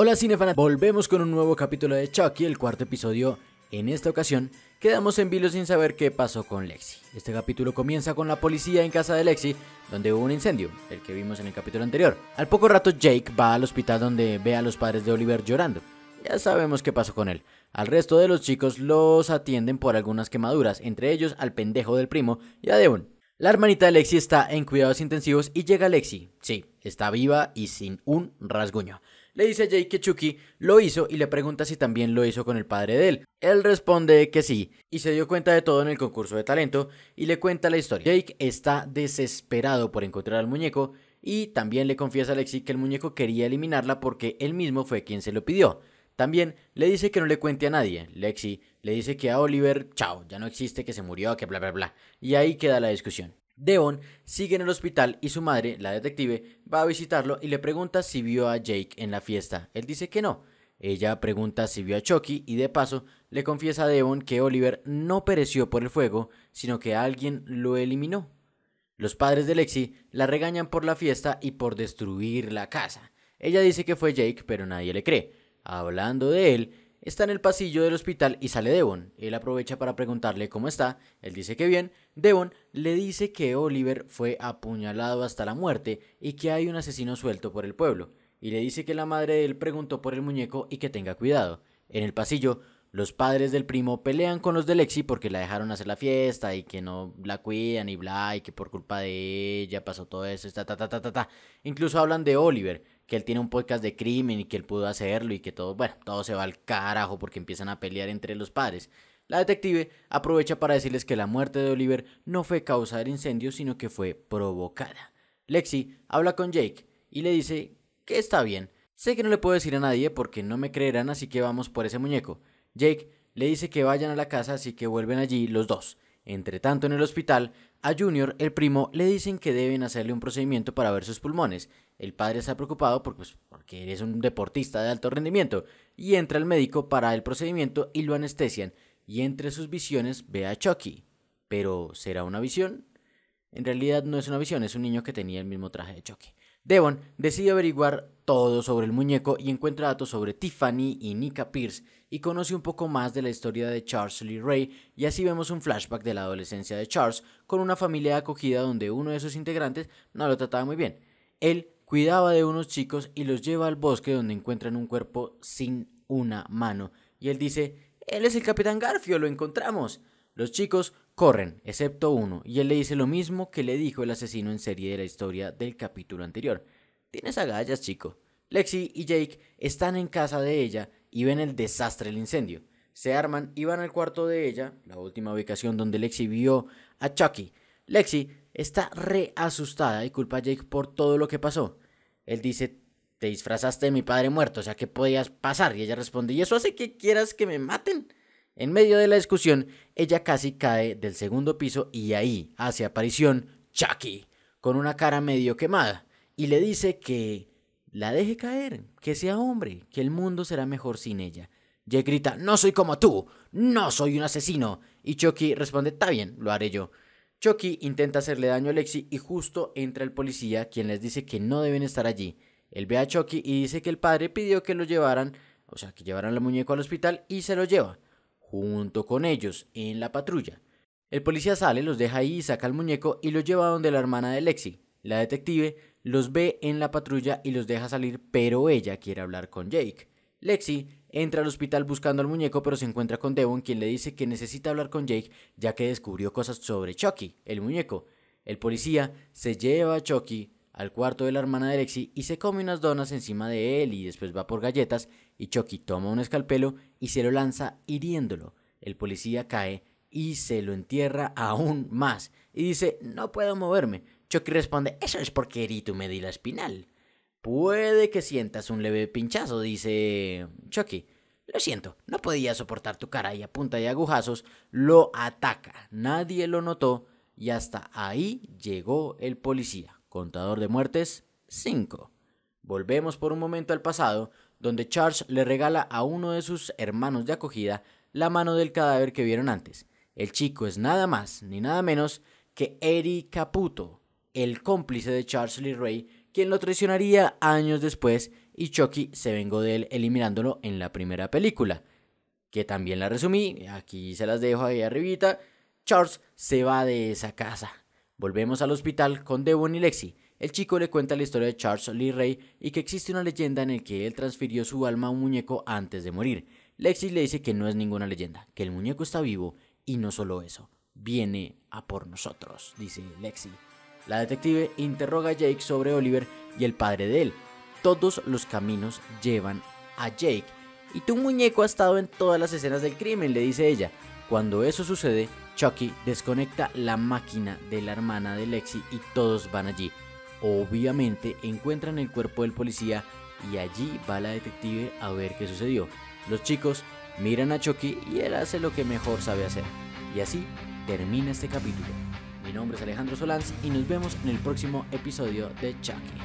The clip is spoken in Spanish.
Hola cinefanas, volvemos con un nuevo capítulo de Chucky, el cuarto episodio. En esta ocasión, quedamos en vilo sin saber qué pasó con Lexi. Este capítulo comienza con la policía en casa de Lexi, donde hubo un incendio, el que vimos en el capítulo anterior. Al poco rato Jake va al hospital donde ve a los padres de Oliver llorando. Ya sabemos qué pasó con él. Al resto de los chicos los atienden por algunas quemaduras, entre ellos al pendejo del primo y a Devon. La hermanita de Lexi está en cuidados intensivos y llega Lexi. Sí, está viva y sin un rasguño. Le dice a Jake que Chucky lo hizo y le pregunta si también lo hizo con el padre de él. Él responde que sí y se dio cuenta de todo en el concurso de talento y le cuenta la historia. Jake está desesperado por encontrar al muñeco y también le confiesa a Lexi que el muñeco quería eliminarla porque él mismo fue quien se lo pidió. También le dice que no le cuente a nadie. Lexi le dice que a Oliver, chao, ya no existe, que se murió, que bla, bla, bla. Y ahí queda la discusión. Devon sigue en el hospital y su madre, la detective, va a visitarlo y le pregunta si vio a Jake en la fiesta. Él dice que no. Ella pregunta si vio a Chucky y de paso le confiesa a Devon que Oliver no pereció por el fuego, sino que alguien lo eliminó. Los padres de Lexi la regañan por la fiesta y por destruir la casa. Ella dice que fue Jake, pero nadie le cree. Hablando de él, Está en el pasillo del hospital y sale Devon. Él aprovecha para preguntarle cómo está, él dice que bien. Devon le dice que Oliver fue apuñalado hasta la muerte y que hay un asesino suelto por el pueblo. Y le dice que la madre de él preguntó por el muñeco y que tenga cuidado. En el pasillo, los padres del primo pelean con los de Lexi porque la dejaron hacer la fiesta y que no la cuidan y bla, y que por culpa de ella pasó todo eso, ta, ta, ta, ta, ta, ta. Incluso hablan de Oliver, que él tiene un podcast de crimen y que él pudo hacerlo y que todo, bueno, todo se va al carajo porque empiezan a pelear entre los padres. La detective aprovecha para decirles que la muerte de Oliver no fue causa del incendio, sino que fue provocada. Lexi habla con Jake y le dice que está bien. Sé que no le puedo decir a nadie porque no me creerán, así que vamos por ese muñeco. Jake le dice que vayan a la casa, así que vuelven allí los dos. Entre tanto, en el hospital, a Junior, el primo, le dicen que deben hacerle un procedimiento para ver sus pulmones. El padre está preocupado pues, porque, es eres un deportista de alto rendimiento. Y entra el médico para el procedimiento y lo anestesian. Y entre sus visiones ve a Chucky. Pero, ¿será una visión? En realidad no es una visión, es un niño que tenía el mismo traje de Chucky. Devon decide averiguar todo sobre el muñeco y encuentra datos sobre Tiffany y Nika Pierce y conoce un poco más de la historia de Charles Lee Ray y así vemos un flashback de la adolescencia de Charles con una familia acogida donde uno de sus integrantes no lo trataba muy bien. Él cuidaba de unos chicos y los lleva al bosque donde encuentran un cuerpo sin una mano y él dice, él es el capitán Garfio, lo encontramos. Los chicos corren, excepto uno, y él le dice lo mismo que le dijo el asesino en serie de la historia del capítulo anterior. Tienes agallas, chico. Lexi y Jake están en casa de ella y ven el desastre el incendio. Se arman y van al cuarto de ella, la última ubicación donde Lexi vio a Chucky. Lexi está re asustada y culpa a Jake por todo lo que pasó. Él dice, te disfrazaste de mi padre muerto, o sea, ¿qué podías pasar? Y ella responde, ¿y eso hace que quieras que me maten? En medio de la discusión, ella casi cae del segundo piso y ahí hace aparición Chucky, con una cara medio quemada, y le dice que la deje caer, que sea hombre, que el mundo será mejor sin ella. Jake grita, no soy como tú, no soy un asesino. Y Chucky responde, está bien, lo haré yo. Chucky intenta hacerle daño a Lexi y justo entra el policía, quien les dice que no deben estar allí. Él ve a Chucky y dice que el padre pidió que lo llevaran, o sea, que llevaran la muñeco al hospital y se lo lleva, junto con ellos, en la patrulla. El policía sale, los deja ahí, y saca el muñeco y lo lleva donde la hermana de Lexi. La detective los ve en la patrulla y los deja salir, pero ella quiere hablar con Jake. Lexi entra al hospital buscando al muñeco, pero se encuentra con Devon, quien le dice que necesita hablar con Jake ya que descubrió cosas sobre Chucky, el muñeco. El policía se lleva a Chucky al cuarto de la hermana de Lexi y se come unas donas encima de él y después va por galletas y Chucky toma un escalpelo y se lo lanza hiriéndolo. El policía cae y se lo entierra aún más y dice no puedo moverme, Chucky responde, eso es porque Eri tu la espinal. Puede que sientas un leve pinchazo, dice Chucky. Lo siento, no podía soportar tu cara y a punta de agujazos lo ataca. Nadie lo notó y hasta ahí llegó el policía. Contador de muertes, 5. Volvemos por un momento al pasado, donde Charles le regala a uno de sus hermanos de acogida la mano del cadáver que vieron antes. El chico es nada más ni nada menos que Eric Caputo, el cómplice de Charles Lee Ray, quien lo traicionaría años después y Chucky se vengó de él eliminándolo en la primera película, que también la resumí, aquí se las dejo ahí arribita. Charles se va de esa casa. Volvemos al hospital con Devon y Lexi. El chico le cuenta la historia de Charles Lee Ray y que existe una leyenda en la que él transfirió su alma a un muñeco antes de morir. Lexi le dice que no es ninguna leyenda, que el muñeco está vivo y no solo eso, viene a por nosotros, dice Lexi. La detective interroga a Jake sobre Oliver y el padre de él. Todos los caminos llevan a Jake. Y tu muñeco ha estado en todas las escenas del crimen, le dice ella. Cuando eso sucede, Chucky desconecta la máquina de la hermana de Lexi y todos van allí. Obviamente encuentran el cuerpo del policía y allí va la detective a ver qué sucedió. Los chicos miran a Chucky y él hace lo que mejor sabe hacer. Y así termina este capítulo. Mi nombre es Alejandro Solanz y nos vemos en el próximo episodio de Chucky.